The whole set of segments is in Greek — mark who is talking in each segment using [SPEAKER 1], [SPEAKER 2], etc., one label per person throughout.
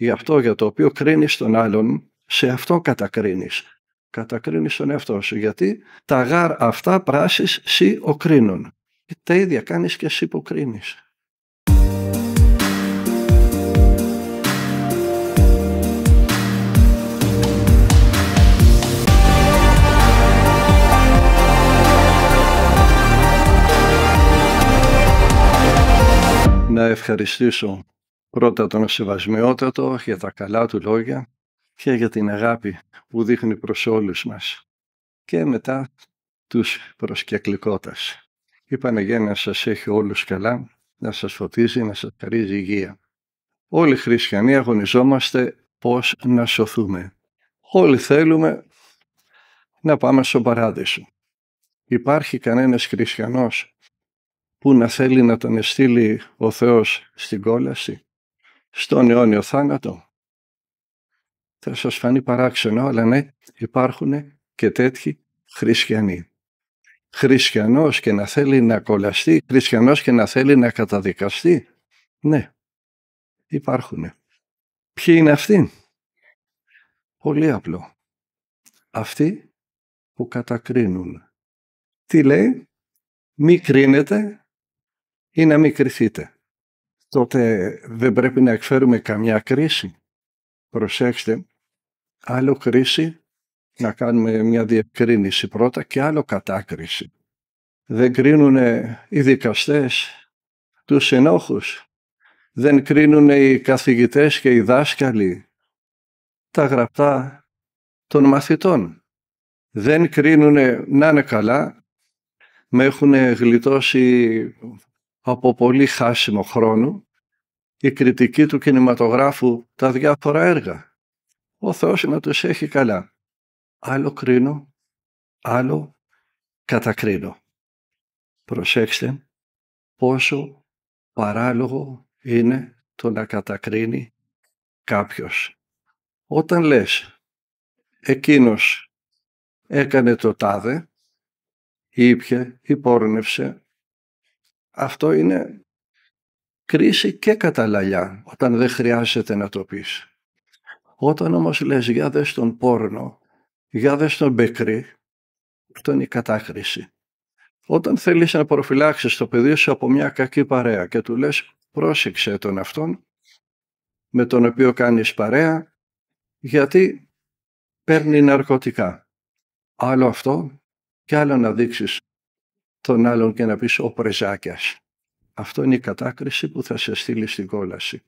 [SPEAKER 1] για αυτό για το οποίο κρίνεις τον άλλον, σε αυτό κατακρίνεις. Κατακρίνεις τον εαυτό σου, γιατί τα γάρ αυτά πράσεις συ ο τα ίδια κάνεις και εσύ που κρίνεις. να ευχαριστήσω πρώτα τον σεβασμιότατο για τα καλά του λόγια και για την αγάπη που δείχνει προς όλους μας και μετά τους προσκεκλικότας. Η Παναγία να σας έχει όλους καλά, να σας φωτίζει, να σας χαρίζει υγεία. Όλοι οι χριστιανοί αγωνιζόμαστε πώς να σωθούμε. Όλοι θέλουμε να πάμε στον παράδεισο. Υπάρχει κανένας χριστιανός που να θέλει να τον στείλει ο Θεός στην κόλαση στον αιώνιο θάνατο. Θα σας φανεί παράξενο, αλλά ναι, υπάρχουν και τέτοιοι χριστιανοί. Χριστιανός και να θέλει να κολλαστεί, χριστιανός και να θέλει να καταδικαστεί. Ναι, υπάρχουν. Ποιοι είναι αυτοί? Πολύ απλό. Αυτοί που κατακρίνουν. Τι λέει? Μη κρίνετε ή να μην κρυθείτε τότε δεν πρέπει να εκφέρουμε καμιά κρίση. Προσέξτε, άλλο κρίση, να κάνουμε μια διευκρίνηση πρώτα και άλλο κατάκριση. Δεν κρίνουν οι δικαστές τους ενόχους. Δεν κρίνουν οι καθηγητές και οι δάσκαλοι τα γραπτά των μαθητών. Δεν κρίνουν να είναι καλά. Με έχουν γλιτώσει από πολύ χάσιμο χρόνο η κριτική του κινηματογράφου τα διάφορα έργα. Ο Θεός να τους έχει καλά. Άλλο κρίνω, άλλο κατακρίνω. Προσέξτε πόσο παράλογο είναι το να κατακρίνει κάποιος. Όταν λες εκείνος έκανε το τάδε, ήπια, πόρνευσε», αυτό είναι κρίση και καταλαλιά όταν δεν χρειάζεται να το πεις. Όταν όμως λες για δες τον πόρνο, για δες τον μπεκρή, αυτό είναι η κατάχρηση. Όταν θέλεις να προφυλάξεις το παιδί σου από μια κακή παρέα και του λες πρόσεξε τον αυτόν με τον οποίο κάνεις παρέα γιατί παίρνει ναρκωτικά. Άλλο αυτό και άλλο να δείξεις τον άλλον και να πεις «Ο πρεζάκιας». Αυτό είναι η κατάκριση που θα σε στείλει στην κόλαση.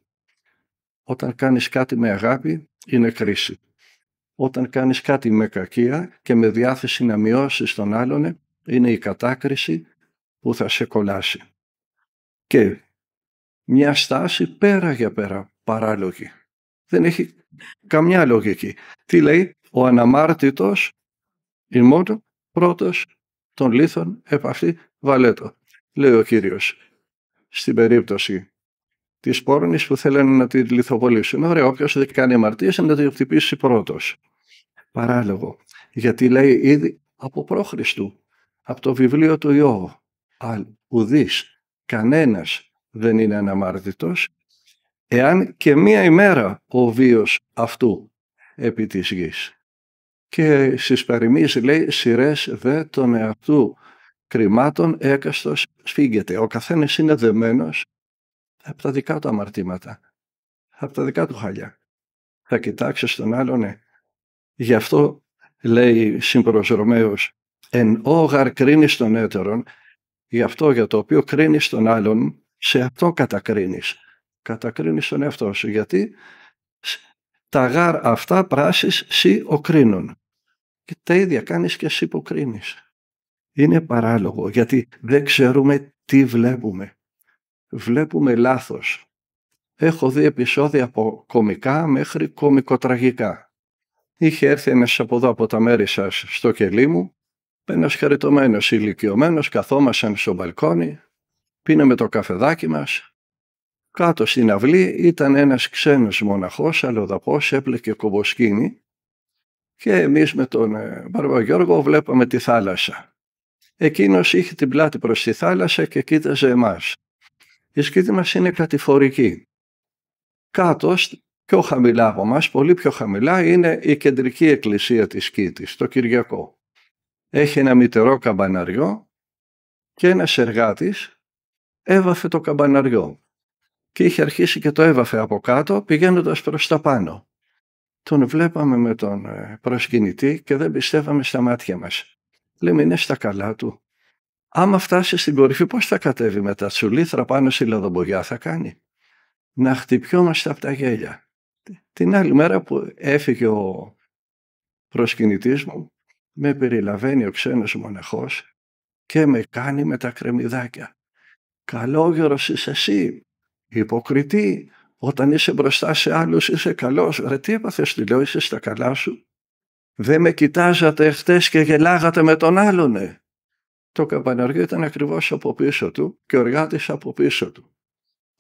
[SPEAKER 1] Όταν κάνεις κάτι με αγάπη, είναι κρίση. Όταν κάνεις κάτι με κακία και με διάθεση να μειώσεις τον άλλον, είναι η κατάκριση που θα σε κολλάσει. Και μια στάση πέρα για πέρα, παράλογη. Δεν έχει καμιά λογική. Τι λέει, ο αναμάρτητος, μόνο πρώτος των λίθων επαφή βαλέτο, λέει ο κύριος. Στην περίπτωση της πόρνης που θέλουν να τη λιθοβολήσουν. Ωραία, όποιος δεν κάνει αμαρτίες, να τη χτυπήσει πρώτος. Παράλογο. Γιατί λέει ήδη από πρόχριστου, από το βιβλίο του Ιώβου. Αν ουδής, κανένας δεν είναι αναμάρτητος, εάν και μία ημέρα ο βίος αυτού επί της γης και στις παροιμίες λέει «Σειρές δε των εαυτού κρυμάτων έκαστος σφίγγεται». Ο καθένας είναι δεμένος από τα δικά του αμαρτήματα, από τα δικά του χαλιά. Θα κοιτάξεις τον άλλον, ναι. Γι' αυτό λέει σύμπρος Ρωμαίος «Εν όγαρ κρίνεις τον έτερον, γι' αυτό για το οποίο κρίνεις τον άλλον, σε αυτό κατακρίνεις». Κατακρίνεις τον εαυτό σου, γιατί τα γάρ αυτά πράσεις σι οκρίνων. Και τα ίδια κάνεις και σι υποκρίνεις. Είναι παράλογο γιατί δεν ξέρουμε τι βλέπουμε. Βλέπουμε λάθος. Έχω δει επεισόδια από κομικά μέχρι κομικοτραγικά. Είχε έρθει ένας από εδώ από τα μέρη σας στο κελί μου, ένας χαριτωμένος ηλικιωμένος, καθόμασαν στο μπαλκόνι, πίναμε το καφεδάκι μας, κάτω στην αυλή ήταν ένας ξένος μοναχός, αλλοδαπός, έπλεκε κομποσκίνη και εμείς με τον ε, Γιώργο βλέπαμε τη θάλασσα. Εκείνος είχε την πλάτη προς τη θάλασσα και κοίταζε εμάς. Η σκήτη μας είναι κατηφορική. Κάτω, πιο χαμηλά από μας, πολύ πιο χαμηλά, είναι η κεντρική εκκλησία της σκήτης, το Κυριακό. Έχει ένα μητερό καμπαναριό και ένας εργάτης έβαφε το καμπαναριό και είχε αρχίσει και το έβαφε από κάτω πηγαίνοντας προς τα πάνω. Τον βλέπαμε με τον ε, προσκυνητή και δεν πιστεύαμε στα μάτια μας. Λέμε είναι στα καλά του. Άμα φτάσει στην κορυφή πώς θα κατέβει με τα τσουλήθρα πάνω στη λαδομπογιά θα κάνει. Να χτυπιόμαστε από τα γέλια. Την άλλη μέρα που έφυγε ο προσκυνητής μου με περιλαβαίνει ο ξένος μοναχός και με κάνει με τα κρεμμυδάκια. Καλόγερος είσαι εσύ, Υποκριτή, όταν είσαι μπροστά σε άλλους είσαι καλός. Ρε τι έπαθες, τη λέω, είσαι στα καλά σου. Δεν με κοιτάζατε χτες και γελάγατε με τον άλλονε. Το καμπαναριό ήταν ακριβώς από πίσω του και ο εργάτης από πίσω του.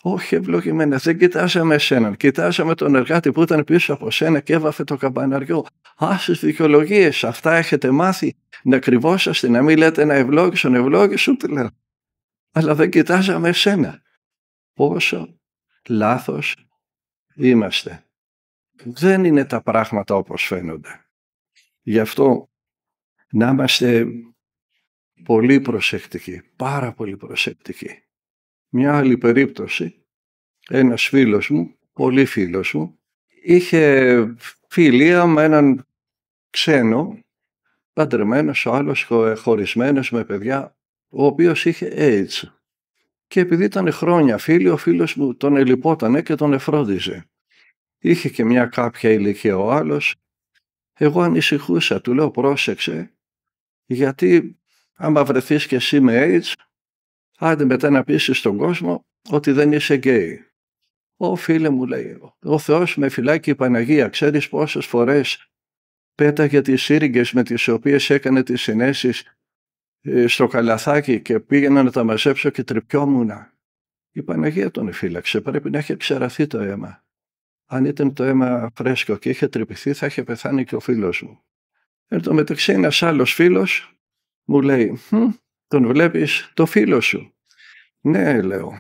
[SPEAKER 1] Όχι ευλογημένα, δεν κοιτάζαμε εσένα. Κοιτάζαμε τον εργάτη που ήταν πίσω από σένα και έβαφε το καμπαναριό. Άσε δικαιολογίες, αυτά έχετε μάθει. Να κρυβόσαστε, να μην λέτε να ευλόγησον, ευλόγησον, τι λέω. Αλλά δεν κοιτάζαμε εσένα πόσο λάθος είμαστε. Δεν είναι τα πράγματα όπως φαίνονται. Γι' αυτό να είμαστε πολύ προσεκτικοί, πάρα πολύ προσεκτικοί. Μια άλλη περίπτωση, ένας φίλος μου, πολύ φίλος μου, είχε φιλία με έναν ξένο, παντρεμένος, ο άλλος χωρισμένος με παιδιά, ο οποίος είχε AIDS και επειδή ήταν χρόνια φίλοι, ο φίλος μου τον ελιπότανε και τον εφρόδιζε. Είχε και μια κάποια ηλικία ο άλλος. Εγώ ανησυχούσα, του λέω πρόσεξε, γιατί άμα βρεθείς και εσύ με AIDS, άντε μετά να πείσει στον κόσμο ότι δεν είσαι γκέι. Ο φίλε μου λέει, ο Θεός με φυλάκι η Παναγία, ξέρεις πόσες φορές πέταγε τις σύριγγες με τις οποίες έκανε τις συνέσεις ε, στο καλαθάκι και πήγαινα να τα μαζέψω και τρυπιόμουνα. Η Παναγία τον φύλαξε. Πρέπει να είχε ξεραθεί το αίμα. Αν ήταν το αίμα φρέσκο και είχε τρυπηθεί, θα είχε πεθάνει και ο φίλος μου. Εν τω μεταξύ, ένας άλλος φίλος μου λέει: Τον βλέπεις το φίλο σου. Ναι, λέω.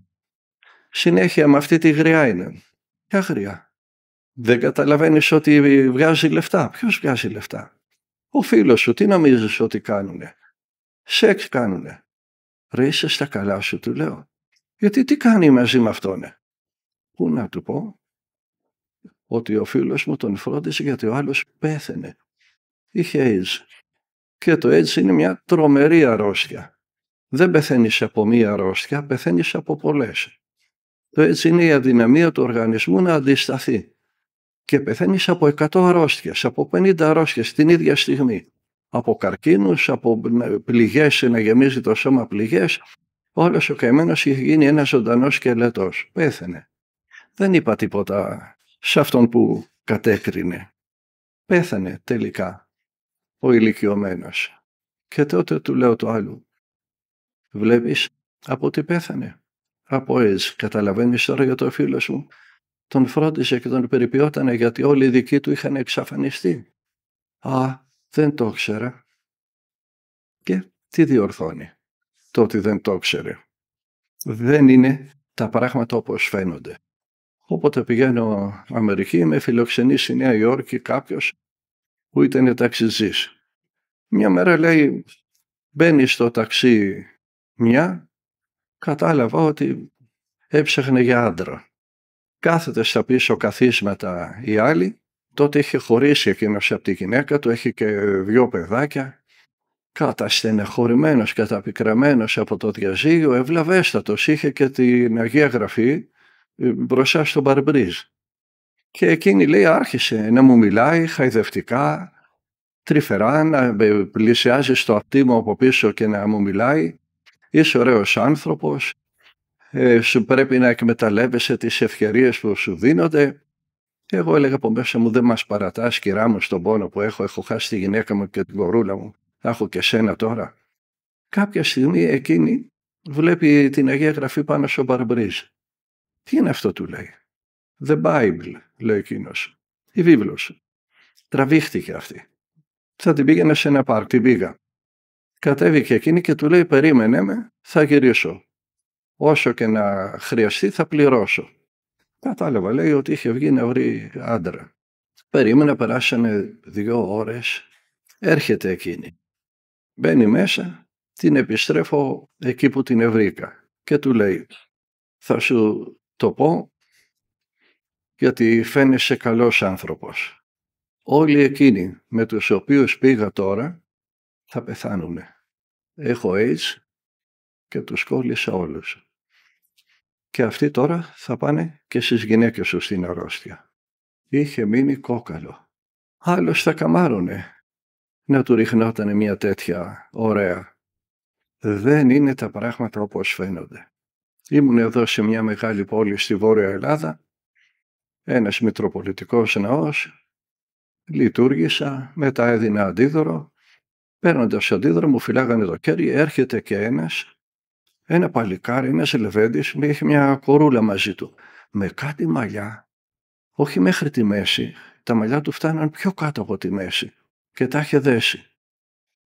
[SPEAKER 1] Συνέχεια με αυτή τη γριά είναι. Ποια γριά. Δεν καταλαβαίνεις ότι βγάζει λεφτά. Ποιος βγάζει λεφτά. Ο φίλος σου, τι νομίζεις ότι κάνουνε. Σεξ κάνουνε. Ρε είσαι στα καλά σου, του λέω. Γιατί τι κάνει μαζί με αυτόν». Ε?» Πού να του πω. Ότι ο φίλος μου τον φρόντισε γιατί ο άλλος πέθαινε. Είχε AIDS. Και το AIDS είναι μια τρομερή αρρώστια. Δεν πεθαίνεις από μία αρρώστια, πεθαίνεις από πολλές. Το AIDS είναι η αδυναμία του οργανισμού να αντισταθεί. Και πεθαίνεις από 100 αρρώστιες, από 50 αρρώστιες την ίδια στιγμή από καρκίνους, από πληγές, να γεμίζει το σώμα πληγές, όλος ο καημένος είχε γίνει ένας ζωντανός σκελετός. Πέθανε. Δεν είπα τίποτα σε αυτόν που κατέκρινε. Πέθανε τελικά ο ηλικιωμένος. Και τότε του λέω το άλλο. Βλέπεις από τι πέθανε. Από έτσι. Καταλαβαίνεις τώρα για το φίλο σου. Τον φρόντιζε και τον περιποιότανε γιατί όλοι οι δικοί του είχαν εξαφανιστεί. Α, δεν το ξέρα. Και τι διορθώνει το ότι δεν το ξέρε. Δεν είναι τα πράγματα όπως φαίνονται. Όποτε πηγαίνω Αμερική με φιλοξενεί στη Νέα Υόρκη κάποιος που ήταν ταξιζής. Μια μέρα λέει μπαίνει στο ταξί μια κατάλαβα ότι έψαχνε για άντρα. Κάθεται στα πίσω καθίσματα οι άλλοι Τότε είχε χωρίσει εκείνος από τη γυναίκα του, έχει και δυο παιδάκια. Καταστενεχωρημένος, καταπικραμένος από το διαζύγιο, ευλαβέστατος, είχε και την Αγία Γραφή ε, μπροστά στον Παρμπρίζ. Και εκείνη λέει άρχισε να μου μιλάει χαϊδευτικά, τρυφερά, να πλησιάζει στο αυτί μου από πίσω και να μου μιλάει. Είσαι ωραίος άνθρωπος, ε, σου πρέπει να εκμεταλλεύεσαι τις ευκαιρίες που σου δίνονται. Εγώ έλεγα από μέσα μου δεν μας παρατάς κυρά μου στον πόνο που έχω, έχω χάσει τη γυναίκα μου και την κορούλα μου, θα έχω και σένα τώρα. Κάποια στιγμή εκείνη βλέπει την Αγία Γραφή πάνω στο μπαρμπρίζ. Τι είναι αυτό του λέει. The Bible λέει εκείνος. Η βίβλος. Τραβήχτηκε αυτή. Θα την πήγαινε σε ένα πάρκ, την πήγα. Κατέβηκε εκείνη και του λέει περίμενε με, θα γυρίσω. Όσο και να χρειαστεί θα πληρώσω. Κατάλαβα, λέει ότι είχε βγει να βρει άντρα. Περίμενα, περάσανε δύο ώρες. Έρχεται εκείνη. Μπαίνει μέσα, την επιστρέφω εκεί που την βρήκα. Και του λέει, θα σου το πω, γιατί φαίνεσαι καλός άνθρωπος. Όλοι εκείνοι με τους οποίους πήγα τώρα, θα πεθάνουν. Έχω AIDS και τους κόλλησα όλους και αυτοί τώρα θα πάνε και στις γυναίκες σου στην αρρώστια. Είχε μείνει κόκαλο. Άλλος θα καμάρωνε να του ριχνότανε μια τέτοια ωραία. Δεν είναι τα πράγματα όπως φαίνονται. Ήμουν εδώ σε μια μεγάλη πόλη στη Βόρεια Ελλάδα, ένας Μητροπολιτικός ναός, λειτουργήσα, μετά έδινα αντίδωρο, παίρνοντας αντίδωρο μου φυλάγανε το κέρι, έρχεται και ένας ένα παλικάρι, ένα λεβέντης, είχε μια κορούλα μαζί του. Με κάτι μαλλιά, όχι μέχρι τη μέση, τα μαλλιά του φτάναν πιο κάτω από τη μέση και τα είχε δέσει.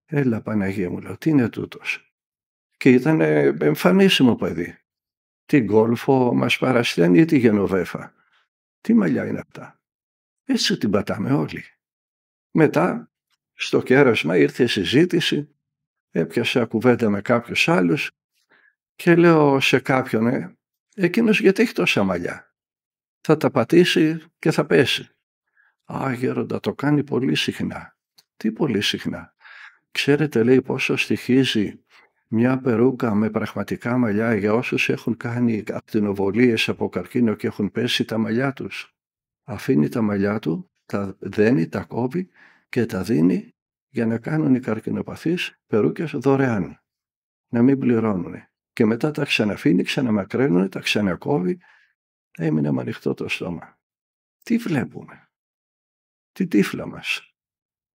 [SPEAKER 1] Έλα Παναγία μου, λέω, τι είναι τούτος. Και ήταν ε, εμφανίσιμο παιδί. Τι γκόλφο μας παρασταίνει ή τη γενοβέφα. Τι μαλλιά είναι αυτά. Έτσι την πατάμε όλοι. Μετά, στο κέρασμα ήρθε η συζήτηση, έπιασα κουβέντα με κάποιους άλλους και λέω σε κάποιον, ε, εκείνος γιατί έχει τόσα μαλλιά. Θα τα πατήσει και θα πέσει. Α, γέροντα, το κάνει πολύ συχνά. Τι πολύ συχνά. Ξέρετε, λέει, πόσο στοιχίζει μια περούκα με πραγματικά μαλλιά για όσους έχουν κάνει ακτινοβολίες από καρκίνο και έχουν πέσει τα μαλλιά τους. Αφήνει τα μαλλιά του, τα δένει, τα κόβει και τα δίνει για να κάνουν οι καρκινοπαθείς περούκες δωρεάν, να μην πληρώνουν και μετά τα ξαναφύνει, ξαναμακραίνουν, τα ξανακόβει. Έμεινε με ανοιχτό το στόμα. Τι βλέπουμε. Τι τύφλα μας.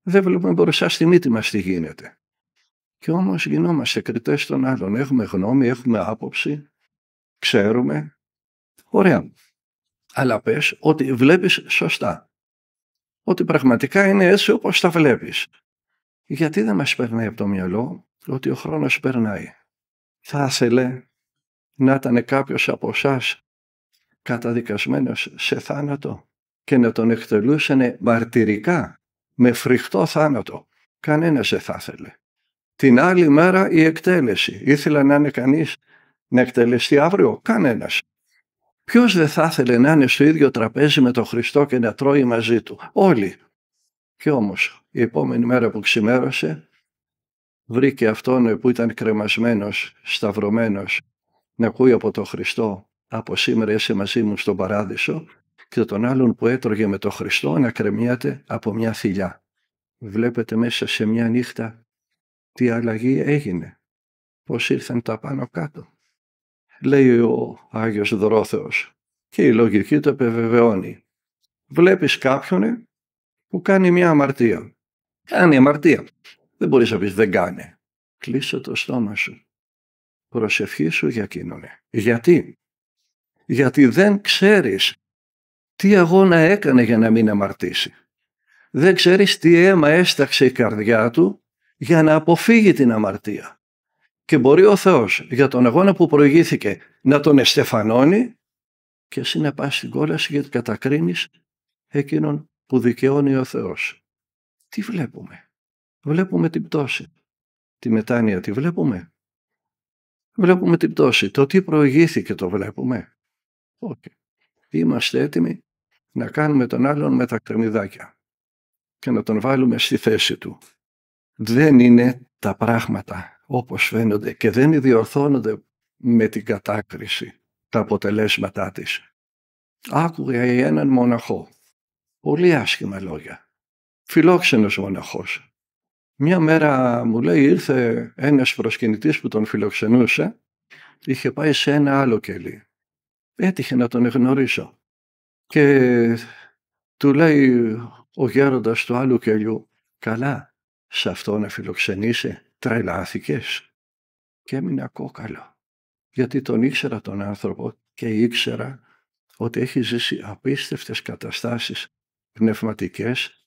[SPEAKER 1] Δεν βλέπουμε μπροστά στη μύτη μας τι γίνεται. Και όμως γινόμαστε κριτές των άλλων. Έχουμε γνώμη, έχουμε άποψη, ξέρουμε. Ωραία. Αλλά πες ότι βλέπεις σωστά. Ότι πραγματικά είναι έτσι όπως τα βλέπεις. Γιατί δεν μας περνάει από το μυαλό ότι ο χρόνος περνάει θα ήθελε να ήταν κάποιος από εσάς καταδικασμένος σε θάνατο και να τον εκτελούσαν μαρτυρικά με φρικτό θάνατο. Κανένας δεν θα ήθελε. Την άλλη μέρα η εκτέλεση. Ήθελε να είναι κανείς να εκτελεστεί αύριο. Κανένας. Ποιος δεν θα ήθελε να είναι στο ίδιο τραπέζι με τον Χριστό και να τρώει μαζί του. Όλοι. Και όμως, η επόμενη μέρα που ξημέρωσε βρήκε αυτόν που ήταν κρεμασμένος, σταυρωμένος, να ακούει από τον Χριστό «Από σήμερα είσαι μαζί μου στον παράδεισο» και τον άλλον που έτρωγε με τον Χριστό να κρεμιάται από μια θηλιά. Βλέπετε μέσα σε μια νύχτα τι αλλαγή έγινε, πώς ήρθαν τα πάνω κάτω. Λέει ο Άγιος Δρόθεος και η λογική το επιβεβαιώνει. Βλέπεις κάποιον που κάνει μια αμαρτία. Κάνει αμαρτία. Δεν μπορείς να πεις δεν κάνει». Κλείσε το στόμα σου. Προσευχή σου για εκείνον. Γιατί. Γιατί δεν ξέρεις τι αγώνα έκανε για να μην αμαρτήσει. Δεν ξέρεις τι αίμα έσταξε η καρδιά του για να αποφύγει την αμαρτία. Και μπορεί ο Θεός για τον αγώνα που προηγήθηκε να τον εστεφανώνει και εσύ να πας στην κόλαση γιατί κατακρίνεις εκείνον που δικαιώνει ο Θεός. Τι βλέπουμε βλέπουμε την πτώση. Τη μετάνοια τη βλέπουμε. Βλέπουμε την πτώση. Το τι προηγήθηκε το βλέπουμε. Οκ, Είμαστε έτοιμοι να κάνουμε τον άλλον με τα κρεμμυδάκια και να τον βάλουμε στη θέση του. Δεν είναι τα πράγματα όπως φαίνονται και δεν διορθώνονται με την κατάκριση τα αποτελέσματά της. Άκουγε έναν μοναχό. Πολύ άσχημα λόγια. Φιλόξενος μοναχός. Μια μέρα μου λέει ήρθε ένας προσκυνητής που τον φιλοξενούσε, είχε πάει σε ένα άλλο κελί. Έτυχε να τον γνωρίσω. Και του λέει ο γέροντας του άλλου κελιού, καλά, σε αυτό να φιλοξενήσει, τρελάθηκες. Και έμεινε καλό, γιατί τον ήξερα τον άνθρωπο και ήξερα ότι έχει ζήσει απίστευτες καταστάσεις πνευματικές,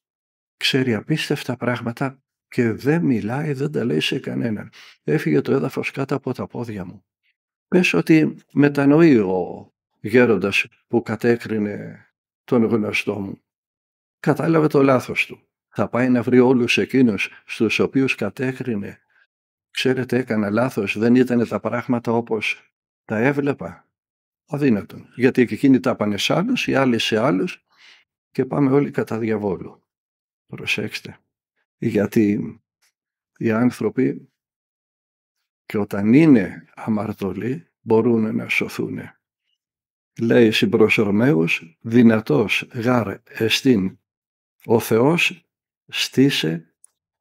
[SPEAKER 1] ξέρει απίστευτα πράγματα και δεν μιλάει, δεν τα λέει σε κανέναν. Έφυγε το έδαφος κάτω από τα πόδια μου. Πες ότι μετανοεί ο γέροντας που κατέκρινε τον γνωστό μου. Κατάλαβε το λάθος του. Θα πάει να βρει όλους εκείνους στους οποίους κατέκρινε. Ξέρετε έκανα λάθος, δεν ήταν τα πράγματα όπως τα έβλεπα. Αδύνατον. Γιατί εκείνοι τα πάνε σε άλλους, οι άλλοι σε άλλους και πάμε όλοι κατά διαβόλου. Προσέξτε. Γιατί οι άνθρωποι και όταν είναι αμαρτωλοί μπορούν να σωθούν. Λέει συμπροσωρμέως δυνατός γάρ εστίν ο Θεός στήσε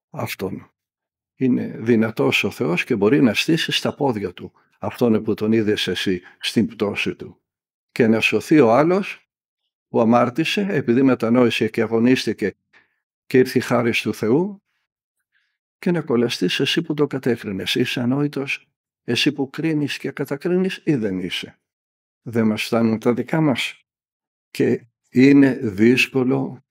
[SPEAKER 1] αυτόν. Είναι δυνατός ο Θεός και μπορεί να στήσει στα πόδια του αυτόν που τον είδες εσύ στην πτώση του. Και να σωθεί ο άλλος που αμάρτησε επειδή μετανόησε και αγωνίστηκε και ήρθε η χάρη του Θεού και να κολλαστείς εσύ που το κατέκρινες. Είσαι ανόητος, εσύ που κρίνεις και κατακρίνεις ή δεν είσαι. Δεν μας φτάνουν τα δικά μας. Και είναι δύσκολο,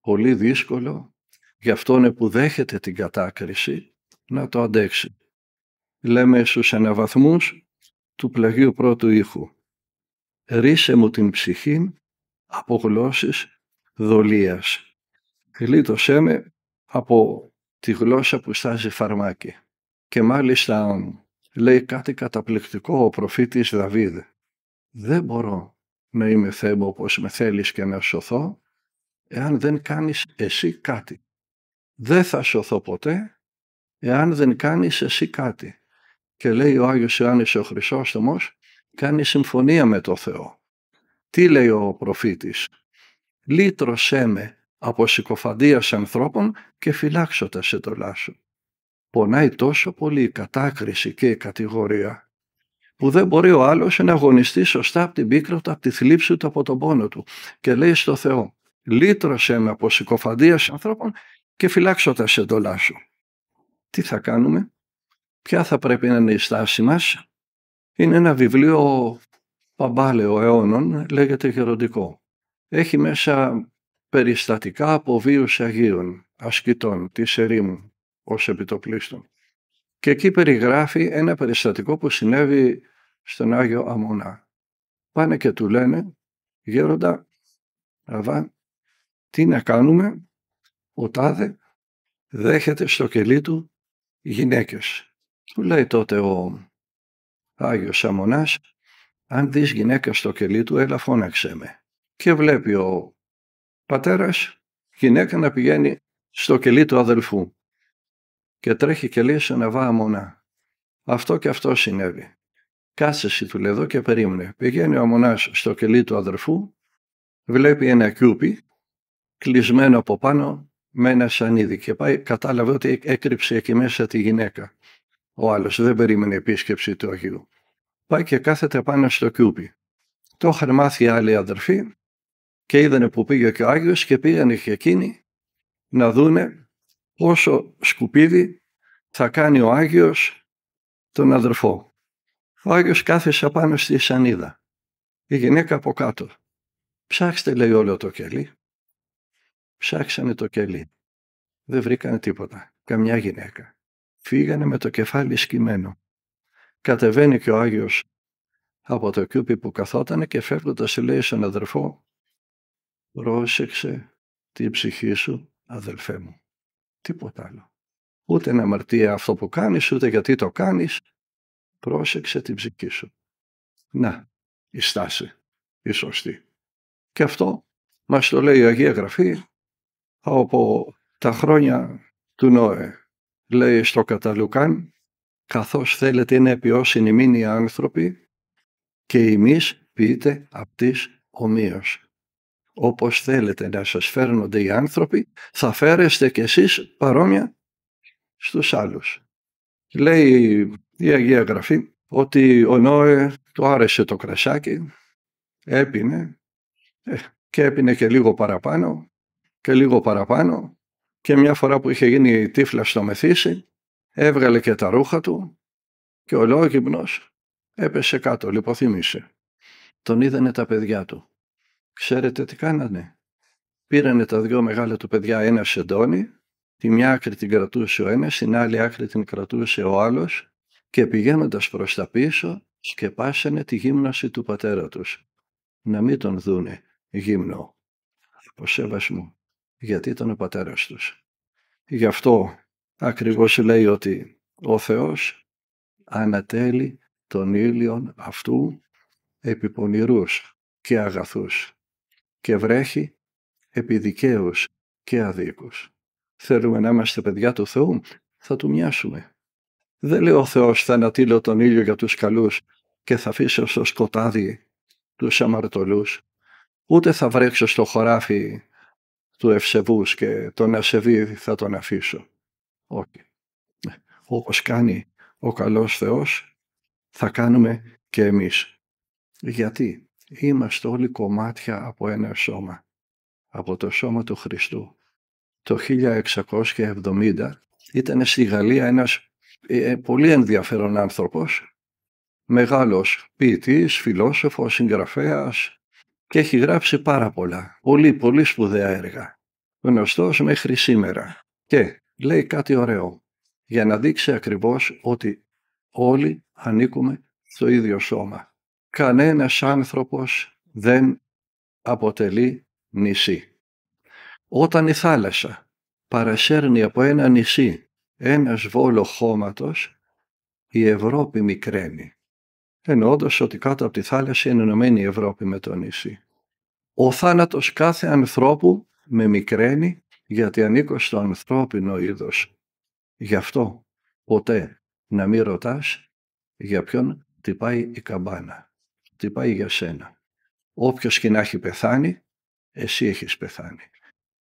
[SPEAKER 1] πολύ δύσκολο, για αυτόν που δέχεται την κατάκριση να το αντέξει. Λέμε στους αναβαθμούς του πλαγίου πρώτου ήχου. Ρίσε μου την ψυχή από γλώσσες δολίας γλίτωσέ με από τη γλώσσα που στάζει φαρμάκι. Και μάλιστα λέει κάτι καταπληκτικό ο προφήτης Δαβίδ. Δεν μπορώ να είμαι θέμπο όπως με θέλεις και να σωθώ, εάν δεν κάνεις εσύ κάτι. Δεν θα σωθώ ποτέ, εάν δεν κάνεις εσύ κάτι. Και λέει ο Άγιος Ιωάννης ο Χρυσόστομος, κάνει συμφωνία με το Θεό. Τι λέει ο προφήτης. Λύτρωσέ με από ανθρώπων και φυλάξοντας σε το σου. Πονάει τόσο πολύ η κατάκριση και η κατηγορία που δεν μπορεί ο άλλος να αγωνιστεί σωστά από την πίκρα του, από τη θλίψη του, από τον πόνο του. Και λέει στο Θεό, λύτρωσέ με από συκοφαντίας ανθρώπων και φυλάξοντας σε το σου. Τι θα κάνουμε, ποια θα πρέπει να είναι η στάση μας. Είναι ένα βιβλίο παμπάλαιο αιώνων, λέγεται γεροντικό. Έχει μέσα περιστατικά αποβίους Αγίων, ασκητών της ερήμου ως επιτοπλίστων. Και εκεί περιγράφει ένα περιστατικό που συνέβη στον Άγιο Αμονά. Πάνε και του λένε, γέροντα, Ραβά, τι να κάνουμε, ο Τάδε δέχεται στο κελί του γυναίκες. Του λέει τότε ο Άγιος Αμονάς, αν δεις γυναίκα στο κελί του, έλα φώναξέ με. Και βλέπει ο πατέρας γυναίκα να πηγαίνει στο κελί του αδελφού και τρέχει και λέει σε νεβά αμονά. Αυτό και αυτό συνέβη. εσύ του λέει εδώ και περίμενε. Πηγαίνει ο αμονάς στο κελί του αδελφού, βλέπει ένα κιούπι κλεισμένο από πάνω με ένα σανίδι και πάει, κατάλαβε ότι έκρυψε εκεί μέσα τη γυναίκα. Ο άλλος δεν περίμενε επίσκεψη του Αγίου. Πάει και κάθεται πάνω στο κιούπι. Το είχαν μάθει άλλοι αδερφοί και είδανε που πήγε και ο Άγιος και πήγανε και εκείνοι να δούνε πόσο σκουπίδι θα κάνει ο Άγιος τον αδερφό. Ο Άγιος κάθεσε πάνω στη σανίδα. Η γυναίκα από κάτω. Ψάξτε λέει όλο το κελί. Ψάξανε το κελί. Δεν βρήκανε τίποτα. Καμιά γυναίκα. Φύγανε με το κεφάλι σκυμμένο. Κατεβαίνει και ο Άγιος από το κιούπι που καθότανε και φεύγοντας λέει στον αδερφό πρόσεξε τη ψυχή σου αδελφέ μου. Τίποτα άλλο. Ούτε να αμαρτία αυτό που κάνεις, ούτε γιατί το κάνεις. Πρόσεξε την ψυχή σου. Να, η στάση, η σωστή. Και αυτό μας το λέει η Αγία Γραφή από τα χρόνια του Νόε. Λέει στο Καταλουκάν, καθώς θέλετε να επιώσουν οι άνθρωποι και εμείς ποιείτε της ομοίως όπως θέλετε να σας φέρνονται οι άνθρωποι, θα φέρεστε κι εσείς παρόμοια στους άλλους. Λέει η Αγία Γραφή ότι ο Νόε του άρεσε το κρασάκι, έπινε ε, και έπινε και λίγο παραπάνω και λίγο παραπάνω και μια φορά που είχε γίνει τύφλα στο μεθύσι έβγαλε και τα ρούχα του και ο έπεσε κάτω, λιποθύμησε. Τον είδανε τα παιδιά του. Ξέρετε τι κάνανε. Πήρανε τα δυο μεγάλα του παιδιά ένα σεντόνι, τη μια άκρη την κρατούσε ο ένας, την άλλη άκρη την κρατούσε ο άλλος και πηγαίνοντας προς τα πίσω σκεπάσανε τη γύμναση του πατέρα τους. Να μην τον δούνε γύμνο από γιατί ήταν ο πατέρας τους. Γι' αυτό ακριβώς λέει ότι ο Θεός ανατέλει τον ήλιον αυτού επιπονηρούς και αγαθούς και βρέχει επί και αδίκους. Θέλουμε να είμαστε παιδιά του Θεού, θα του μοιάσουμε. Δεν λέει ο Θεός θα ανατείλω τον ήλιο για τους καλούς και θα αφήσω στο σκοτάδι τους αμαρτωλούς, ούτε θα βρέξω στο χωράφι του ευσεβούς και τον ασεβή θα τον αφήσω. Όχι. Όπως κάνει ο καλός Θεός, θα κάνουμε και εμείς. Γιατί είμαστε όλοι κομμάτια από ένα σώμα, από το σώμα του Χριστού. Το 1670 ήταν στη Γαλλία ένας ε, ε, πολύ ενδιαφέρον άνθρωπος, μεγάλος ποιητής, φιλόσοφος, συγγραφέας και έχει γράψει πάρα πολλά, πολύ πολύ σπουδαία έργα, γνωστός μέχρι σήμερα. Και λέει κάτι ωραίο, για να δείξει ακριβώς ότι όλοι ανήκουμε στο ίδιο σώμα κανένας άνθρωπος δεν αποτελεί νησί. Όταν η θάλασσα παρασέρνει από ένα νησί ένας βόλο χώματος, η Ευρώπη μικραίνει. όντως ότι κάτω από τη θάλασσα είναι ενωμένη η Ευρώπη με το νησί. Ο θάνατος κάθε ανθρώπου με μικραίνει γιατί ανήκω στο ανθρώπινο είδος. Γι' αυτό ποτέ να μην ρωτάς για ποιον τυπάει η καμπάνα χτυπάει για σένα. Όποιος και να έχει πεθάνει, εσύ έχεις πεθάνει.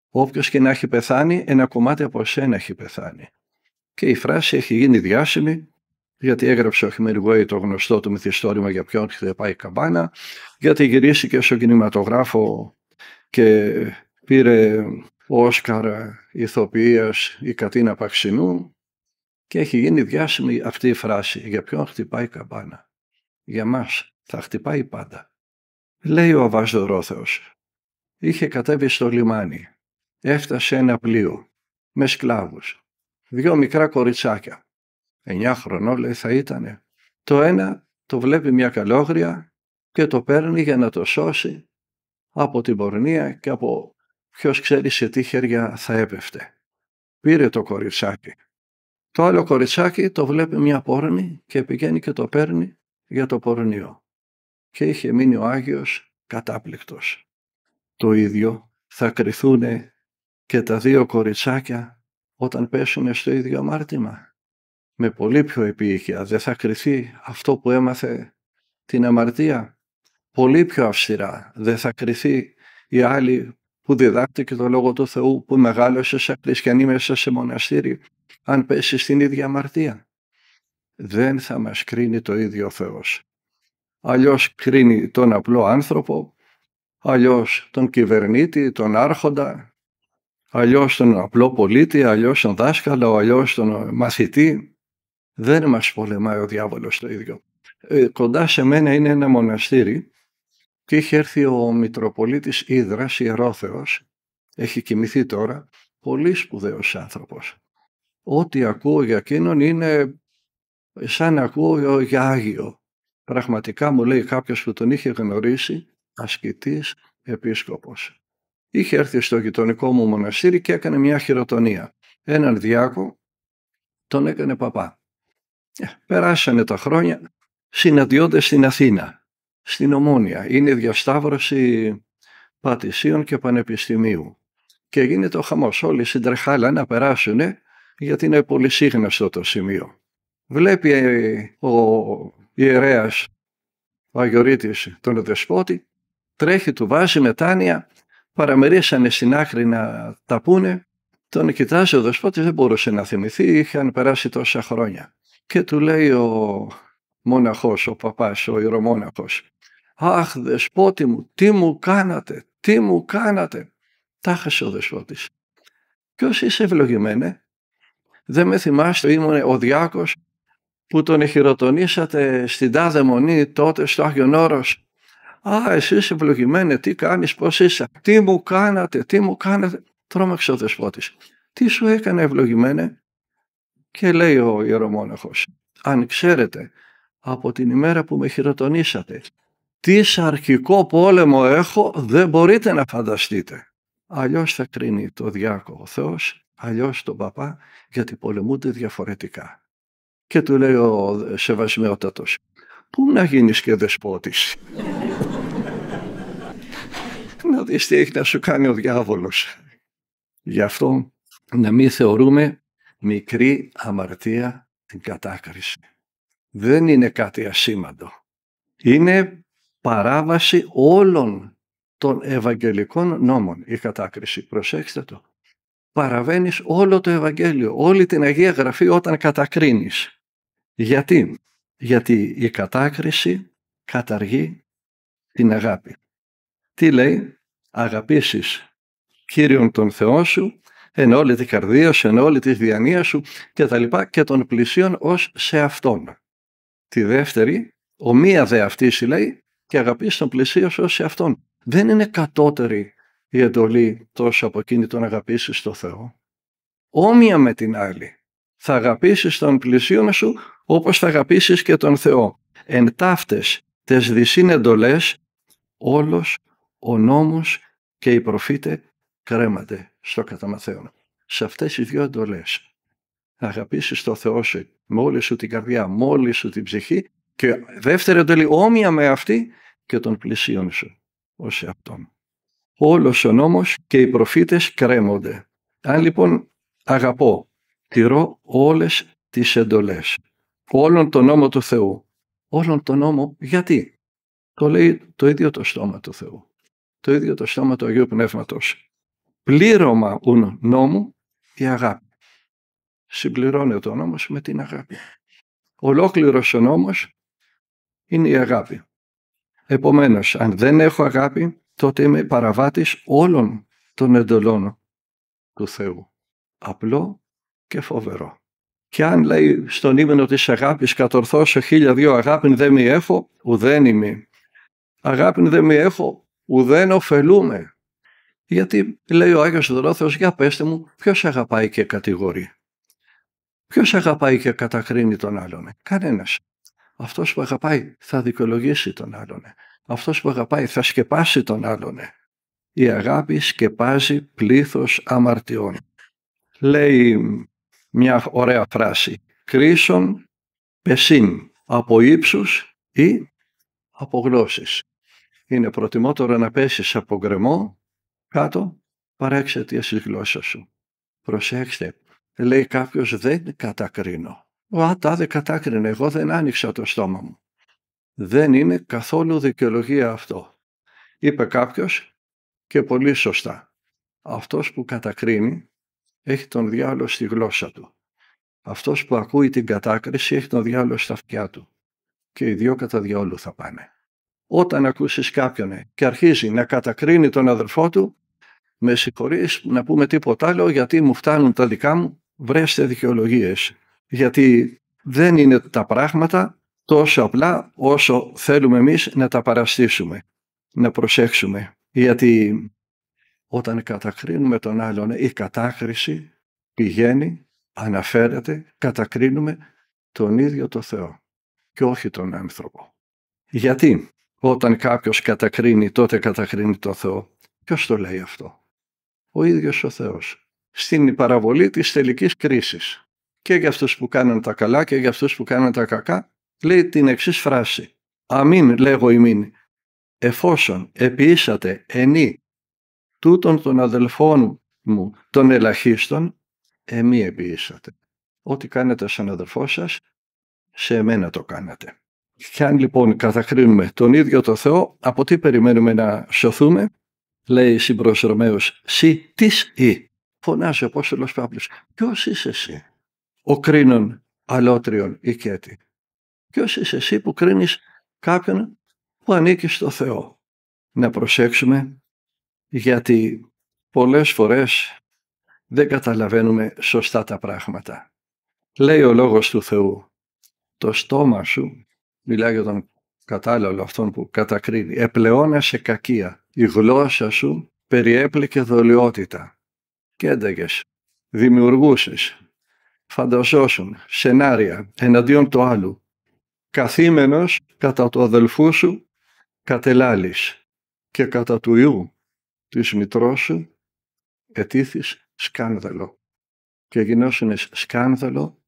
[SPEAKER 1] Όποιος και να έχει πεθάνει, ένα κομμάτι από σένα έχει πεθάνει. Και η φράση έχει γίνει διάσημη, γιατί έγραψε ο Χιμεριγόη το γνωστό του μυθιστόρημα για ποιον χτυπάει η καμπάνα, γιατί γυρίστηκε στον κινηματογράφο και πήρε ο Όσκαρ ηθοποιίας η Κατίνα Παξινού και έχει γίνει διάσημη αυτή η φράση για ποιον χτυπάει η καμπάνα. Για μας θα χτυπάει πάντα. Λέει ο Αβαζορόθεος. Είχε κατέβει στο λιμάνι. Έφτασε ένα πλοίο. Με σκλάβους. Δυο μικρά κοριτσάκια. Εννιά χρονών λέει θα ήτανε. Το ένα το βλέπει μια καλόγρια και το παίρνει για να το σώσει από την πορνεία και από ποιος ξέρει σε τι χέρια θα έπεφτε. Πήρε το κοριτσάκι. Το άλλο κοριτσάκι το βλέπει μια πόρνη και πηγαίνει και το παίρνει για το πορνείο και είχε μείνει ο Άγιος κατάπληκτος. Το ίδιο θα κρυθούν και τα δύο κοριτσάκια όταν πέσουν στο ίδιο αμάρτημα. Με πολύ πιο επίοικια δεν θα κριθεί αυτό που έμαθε την αμαρτία. Πολύ πιο αυστηρά δεν θα κριθεί η άλλη που διδάχτηκε το Λόγο του Θεού, που μεγάλωσε σε χριστιανή μέσα σε μοναστήρι, αν πέσει στην ίδια αμαρτία. Δεν θα μας κρίνει το ίδιο ο Θεός αλλιώς κρίνει τον απλό άνθρωπο, αλλιώς τον κυβερνήτη, τον άρχοντα, αλλιώς τον απλό πολίτη, αλλιώς τον δάσκαλο, αλλιώς τον μαθητή. Δεν μας πολεμάει ο διάβολος το ίδιο. Ε, κοντά σε μένα είναι ένα μοναστήρι και είχε έρθει ο Μητροπολίτης Ήδρας, Ιερόθεος, έχει κοιμηθεί τώρα, πολύ σπουδαίος άνθρωπος. Ό,τι ακούω για εκείνον είναι σαν να ακούω για Άγιο. Πραγματικά μου λέει κάποιος που τον είχε γνωρίσει, ασκητής, επίσκοπος. Είχε έρθει στο γειτονικό μου μοναστήρι και έκανε μια χειροτονία. Έναν διάκο τον έκανε παπά. Ε, περάσανε τα χρόνια, συναντιόνται στην Αθήνα, στην Ομόνια. Είναι διασταύρωση πατησίων και πανεπιστημίου. Και γίνεται ο χαμός. Όλοι συντρεχάλα να περάσουν γιατί είναι πολύ σύγχρονο το σημείο. Βλέπει ε, ο ιερέας, ο Αγιορείτης, τον Δεσπότη, τρέχει, του βάζει μετάνοια, παραμερίσανε στην άκρη να τα πούνε, τον κοιτάζει ο Δεσπότης, δεν μπορούσε να θυμηθεί, είχαν περάσει τόσα χρόνια. Και του λέει ο μοναχο, ο παπάς ο ιερομόναχος, «Αχ, Δεσπότη μου, τι μου κάνατε, τι μου κάνατε». Τα χασε ο Δεσπότης. Ποιος είσαι ευλογημένε, δεν με θυμάστε, ήμουν ο διάκος που τον εχειροτονήσατε στην τάδε μονή τότε στο Άγιον Όρος. «Α, είσαι ευλογημένε, τι κάνεις, πώς είσαι, τι μου κάνατε, τι μου κάνατε». Τρόμαξε ο δεσπότης. «Τι σου έκανε ευλογημένε» και λέει ο ιερομόναχος «Αν ξέρετε από την ημέρα που με χειροτονήσατε τις σαρκικό πόλεμο έχω δεν μπορείτε να φανταστείτε». Αλλιώς θα κρίνει το διάκο ο Θεός, αλλιώς τον παπά γιατί πολεμούνται διαφορετικά και του λέει ο σεβασμιότατος «Πού να γίνεις και δεσπότης» να δεις τι έχει να σου κάνει ο διάβολος. Γι' αυτό να μην θεωρούμε μικρή αμαρτία την κατάκριση. Δεν είναι κάτι ασήμαντο. Είναι παράβαση όλων των ευαγγελικών νόμων η κατάκριση. Προσέξτε το. Παραβαίνεις όλο το Ευαγγέλιο, όλη την Αγία Γραφή όταν κατακρίνεις. Γιατί? Γιατί η κατάκριση καταργεί την αγάπη. Τι λέει? Αγαπήσεις Κύριον τον Θεό σου, εν όλη την καρδία σου, εν όλη τη διανία σου και τα λοιπά και των πλησίων ως σε Αυτόν. Τη δεύτερη, ο μία δε αυτής λέει και αγαπήσεις τον πλησίον ως σε Αυτόν. Δεν είναι κατώτερη η εντολή τόσο από εκείνη τον αγαπήσεις το Θεό. Όμοια με την άλλη θα αγαπήσεις τον πλησίον σου όπως θα αγαπήσεις και τον Θεό. Εν ταύτες τες δυσίν εντολές όλος ο νόμος και οι προφήτες κρέμαται στο καταμαθέον. Σε αυτές οι δύο εντολές αγαπήσεις τον Θεό σου με όλη σου την καρδιά, με όλη σου την ψυχή και δεύτερη εντολή όμοια με αυτή και τον πλησίον σου ως αυτόν. Όλος ο νόμος και οι προφήτες κρέμονται. Αν λοιπόν αγαπώ τηρώ όλες τις εντολές. Όλον τον νόμο του Θεού. Όλον τον νόμο γιατί. Το λέει το ίδιο το στόμα του Θεού. Το ίδιο το στόμα του Αγίου Πνεύματος. Πλήρωμα ουν νόμου η αγάπη. Συμπληρώνει το νόμος με την αγάπη. Ολόκληρος ο νόμος είναι η αγάπη. Επομένως, αν δεν έχω αγάπη, τότε είμαι παραβάτης όλων των εντολών του Θεού. Απλό και φοβερό. Και αν λέει στον ύμνο της αγάπης κατορθώσω χίλια δυο αγάπην δεν μη έχω, ουδέν ημί. Αγάπην δεν μη έχω, ουδέν ωφελούμε. Γιατί λέει ο Άγιος Δρόθεος, για πέστε μου ποιος αγαπάει και κατηγορεί. Ποιος αγαπάει και κατακρίνει τον άλλον. Κανένας. Αυτός που αγαπάει θα δικαιολογήσει τον άλλον. Αυτός που αγαπάει θα σκεπάσει τον άλλον. Η αγάπη σκεπάζει πλήθος αμαρτιών. Λέει μια ωραία φράση. Κρίσον πεσίν από ύψους ή από γλώσσες. Είναι προτιμότερο να πέσεις από γκρεμό κάτω παρά εξαιτία τη γλώσσα σου. Προσέξτε, λέει κάποιος δεν κατακρίνω. Ο άτα δεν κατάκρινε, εγώ δεν άνοιξα το στόμα μου. Δεν είναι καθόλου δικαιολογία αυτό. Είπε κάποιος και πολύ σωστά. Αυτός που κατακρίνει έχει τον διάλογο στη γλώσσα του. Αυτός που ακούει την κατάκριση έχει τον διάλογο στα αυτιά του. Και οι δυο κατά διόλου θα πάνε. Όταν ακούσεις κάποιον και αρχίζει να κατακρίνει τον αδερφό του, με συγχωρείς να πούμε τίποτα άλλο γιατί μου φτάνουν τα δικά μου, βρέστε δικαιολογίες. Γιατί δεν είναι τα πράγματα τόσο απλά όσο θέλουμε εμείς να τα παραστήσουμε, να προσέξουμε. Γιατί όταν κατακρίνουμε τον άλλον η κατάκριση πηγαίνει, αναφέρεται, κατακρίνουμε τον ίδιο το Θεό και όχι τον άνθρωπο. Γιατί όταν κάποιος κατακρίνει τότε κατακρίνει το Θεό. Ποιος το λέει αυτό. Ο ίδιος ο Θεός. Στην παραβολή της τελικής κρίσης και για αυτούς που κάνουν τα καλά και για αυτούς που κάνουν τα κακά λέει την εξής φράση. Αμήν λέγω ημίν εφόσον επίσατε ενή τούτων των αδελφών μου των ελαχίστων, εμεί επιήσατε. Ό,τι κάνετε σαν αδελφό σας, σε εμένα το κάνατε. Και αν λοιπόν κατακρίνουμε τον ίδιο το Θεό, από τι περιμένουμε να σωθούμε, λέει σύμπρος Ρωμαίος, «Συ ΤΙΣ ή». Φωνάζει ο Απόστολος Παύλος, «Ποιος είσαι εσύ, ο κρίνων αλότριον οικέτη. Ποιο είσαι κέτη, Ποιος εισαι εσυ που κρίνεις κάποιον που ανήκει στο Θεό». Να προσέξουμε γιατί πολλές φορές δεν καταλαβαίνουμε σωστά τα πράγματα. Λέει ο Λόγος του Θεού, το στόμα σου, μιλάει για τον κατάλληλο αυτόν που κατακρίνει, σε κακία, η γλώσσα σου περιέπληκε δολιότητα και δημιουργούσες, φανταζόσουν, σενάρια εναντίον του άλλου, καθήμενος κατά του αδελφού σου κατελάλης και κατά του Ιού της μητρός σου ετήθης σκάνδαλο και γινόσουν σκάνδαλο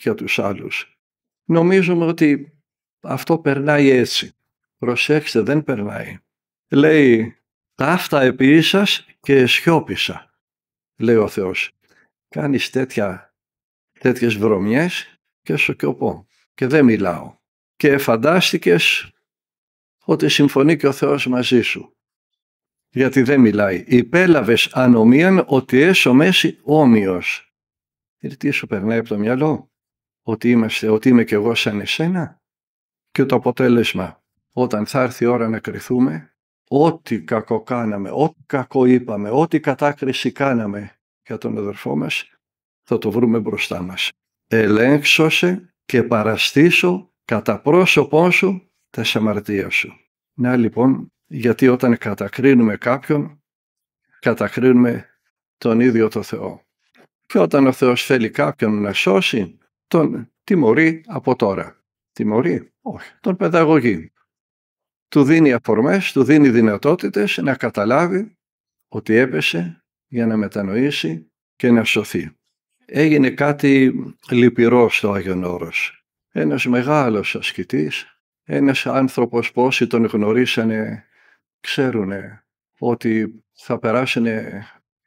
[SPEAKER 1] για τους άλλους. Νομίζουμε ότι αυτό περνάει έτσι. Προσέξτε, δεν περνάει. Λέει, ταύτα επί ίσας και σιώπησα, λέει ο Θεός. Κάνεις τέτοια, τέτοιες βρωμιές και σου κοπώ και δεν μιλάω. Και φαντάστηκες ότι συμφωνεί και ο Θεός μαζί σου γιατί δεν μιλάει. Υπέλαβες ανομίαν ότι έσω μέση όμοιος. Γιατί τι σου περνάει από το μυαλό, ότι, είμαστε, ότι είμαι κι εγώ σαν εσένα. Και το αποτέλεσμα, όταν θα έρθει η ώρα να κρυθούμε, ό,τι κακό κάναμε, ό,τι κακό είπαμε, ό,τι κατάκριση κάναμε για τον αδερφό μας, θα το βρούμε μπροστά μας. Ελέγξωσε και παραστήσω κατά πρόσωπό σου τα σαμαρτία σου. Να λοιπόν γιατί όταν κατακρίνουμε κάποιον, κατακρίνουμε τον ίδιο το Θεό. Και όταν ο Θεός θέλει κάποιον να σώσει, τον τιμωρεί από τώρα. Τιμωρεί, όχι, τον παιδαγωγεί. Του δίνει αφορμές, του δίνει δυνατότητες να καταλάβει ότι έπεσε για να μετανοήσει και να σωθεί. Έγινε κάτι λυπηρό στο Άγιον Όρος. Ένας μεγάλος ασκητής, ένας άνθρωπος που όσοι τον γνωρίσανε ξέρουν ότι θα περάσουν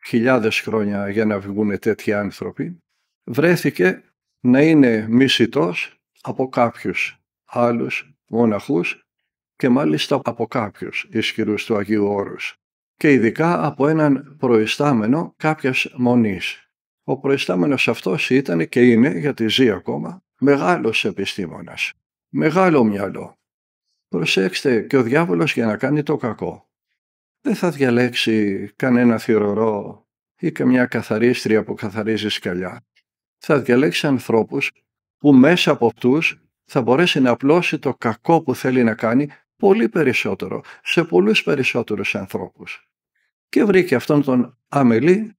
[SPEAKER 1] χιλιάδες χρόνια για να βγουν τέτοιοι άνθρωποι, βρέθηκε να είναι μισητός από κάποιους άλλους μοναχούς και μάλιστα από κάποιους ισχυρούς του Αγίου Όρους και ειδικά από έναν προϊστάμενο κάποιας μονής. Ο προϊστάμενος αυτός ήταν και είναι, γιατί ζει ακόμα, μεγάλος επιστήμονας, μεγάλο μυαλό, Προσέξτε και ο διάβολος για να κάνει το κακό. Δεν θα διαλέξει κανένα θυρωρό ή καμιά καθαρίστρια που καθαρίζει σκαλιά. Θα διαλέξει ανθρώπους που μέσα από αυτούς θα μπορέσει να απλώσει το κακό που θέλει να κάνει πολύ περισσότερο, σε πολλούς περισσότερους ανθρώπους. Και βρήκε αυτόν τον αμελή,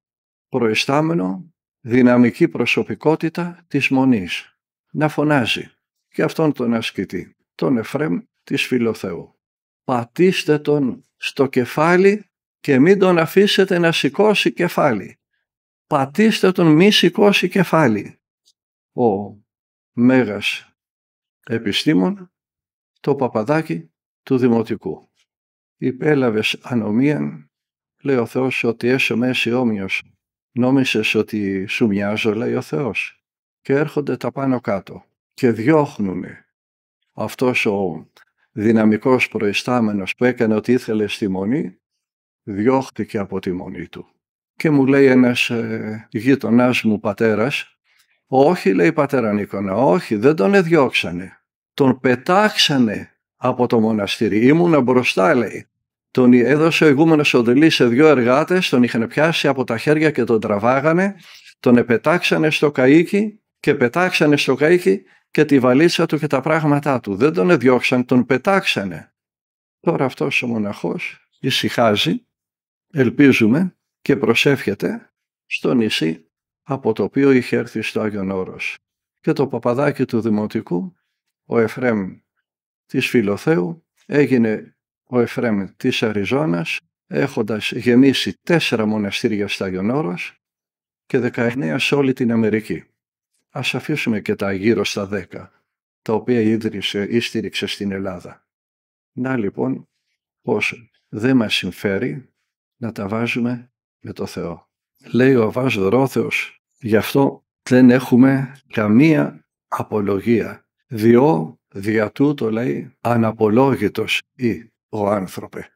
[SPEAKER 1] προϊστάμενο, δυναμική προσωπικότητα της μονής, να φωνάζει και αυτόν τον ασκητή, τον Εφρέμ της Φιλοθεού. Πατήστε τον στο κεφάλι και μην τον αφήσετε να σηκώσει κεφάλι. Πατήστε τον μη σηκώσει κεφάλι. Ο Μέγας Επιστήμων, το παπαδάκι του Δημοτικού. Υπέλαβες ανομίαν, λέει ο Θεός ότι έσω μέσης όμοιος. Νόμισες ότι σου μοιάζω, λέει ο Θεός. Και έρχονται τα πάνω κάτω και διώχνουν αυτός ο δυναμικός προϊστάμενος που έκανε ότι ήθελε στη Μονή, διώχτηκε από τη Μονή του. Και μου λέει ένας ε, γείτονάς μου πατέρας, όχι λέει πατέρα Νίκονα, όχι δεν τον εδιώξανε. Τον πετάξανε από το μοναστήρι, ήμουνα μπροστά λέει. Τον έδωσε ο ηγούμενος οντελή σε δύο εργάτες, τον είχαν πιάσει από τα χέρια και τον τραβάγανε, τον επετάξανε στο καΐκι και πετάξανε στο καΐκι και τη βαλίτσα του και τα πράγματά του. Δεν τον εδιώξαν, τον πετάξανε. Τώρα αυτός ο μοναχός ησυχάζει, ελπίζουμε και προσεύχεται στο νησί από το οποίο είχε έρθει στο Άγιον Όρος. Και το παπαδάκι του Δημοτικού, ο Εφραίμ της Φιλοθέου, έγινε ο Εφραίμ της Αριζόνας, έχοντας γεμίσει τέσσερα μοναστήρια στο Άγιον Όρος και 19 σε όλη την Αμερική ας αφήσουμε και τα γύρω στα δέκα, τα οποία ίδρυσε ή στήριξε στην Ελλάδα. Να λοιπόν πως δεν μας συμφέρει να τα βάζουμε με το Θεό. Λέει ο Αβάς Δωρόθεος, γι' αυτό δεν έχουμε καμία απολογία. Διό δια τούτο λέει αναπολόγητος ή ο άνθρωπε.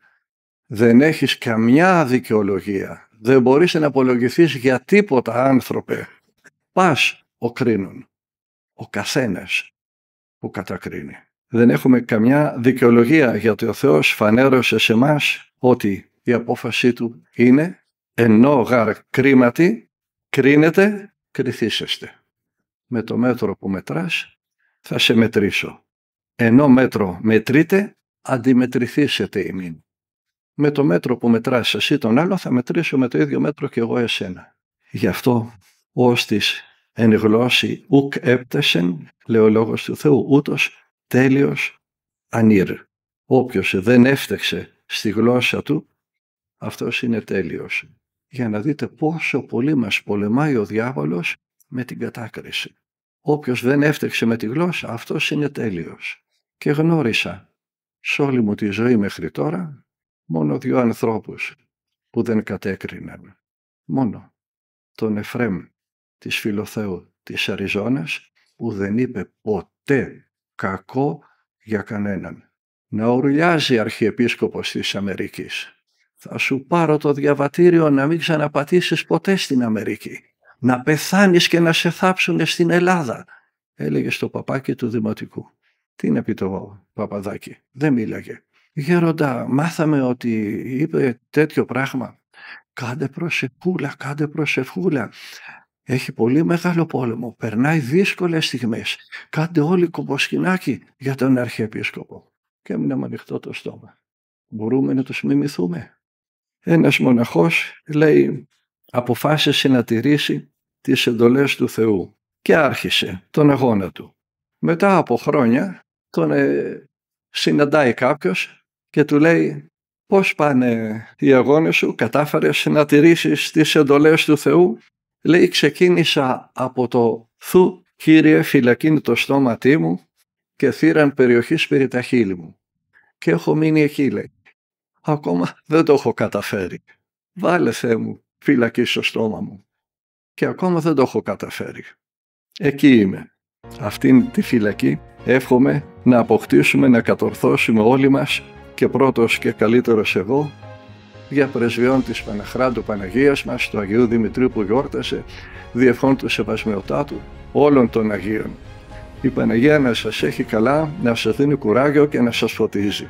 [SPEAKER 1] Δεν έχεις καμιά δικαιολογία. Δεν μπορείς να απολογηθείς για τίποτα άνθρωπε. Πας οκρίνουν. Ο καθένας που κατακρίνει. Δεν έχουμε καμιά δικαιολογία γιατί ο Θεός φανέρωσε σε εμάς ότι η απόφασή του είναι ενώ γαρ κρίματι κρίνεται, κριθήσεστε. Με το μέτρο που μετράς θα σε μετρήσω. Ενώ μέτρο μετρείτε, αντιμετρηθήσετε ημίν. Με το μέτρο που μετράς εσύ τον άλλο θα μετρήσω με το ίδιο μέτρο και εγώ εσένα. Γι' αυτό ως τις εν γλώσση ουκ έπτεσεν, λέει ο λόγος του Θεού, ούτως τέλειος ανήρ. Όποιος δεν έφτεξε στη γλώσσα του, αυτός είναι τέλειος. Για να δείτε πόσο πολύ μας πολεμάει ο διάβολος με την κατάκριση. Όποιος δεν έφτεξε με τη γλώσσα, αυτός είναι τέλειος. Και γνώρισα σε όλη μου τη ζωή μέχρι τώρα μόνο δύο ανθρώπους που δεν κατέκριναν. Μόνο τον Εφραίμ της Φιλοθεού της Αριζόνας που δεν είπε ποτέ κακό για κανέναν. Να ουρλιάζει αρχιεπίσκοπος της Αμερικής. Θα σου πάρω το διαβατήριο να μην ξαναπατήσεις ποτέ στην Αμερική. Να πεθάνεις και να σε θάψουνε στην Ελλάδα, έλεγε στο παπάκι του Δημοτικού. Τι είναι πει το παπαδάκι, δεν μίλαγε. Γέροντα, μάθαμε ότι είπε τέτοιο πράγμα. Κάντε προσευχούλα, κάντε προσευχούλα έχει πολύ μεγάλο πόλεμο, περνάει δύσκολες στιγμές. Κάντε όλοι κομποσκινάκι για τον Αρχιεπίσκοπο. Και έμεινε με ανοιχτό το στόμα. Μπορούμε να τους μιμηθούμε. Ένας μοναχός λέει αποφάσισε να τηρήσει τις εντολές του Θεού και άρχισε τον αγώνα του. Μετά από χρόνια τον ε, συναντάει κάποιος και του λέει πώς πάνε οι αγώνες σου, κατάφερες να τηρήσεις τις εντολές του Θεού Λέει ξεκίνησα από το «Θου κύριε φυλακίνη το στόματί μου και θύραν περιοχή σπίρι τα χείλη μου». Και έχω μείνει εκεί λέει. Ακόμα δεν το έχω καταφέρει. Βάλε Θεέ μου φυλακή στο στόμα μου. Και ακόμα δεν το έχω καταφέρει. Εκεί είμαι. Αυτήν τη φυλακή εύχομαι να αποκτήσουμε, να κατορθώσουμε όλοι μας και πρώτος και καλύτερος εγώ για πρεσβειών της Παναχράντου Παναγίας μας, του Αγίου Δημητρίου που γιόρτασε, διευχών του όλων των Αγίων. Η Παναγία να σας έχει καλά, να σας δίνει κουράγιο και να σας φωτίζει.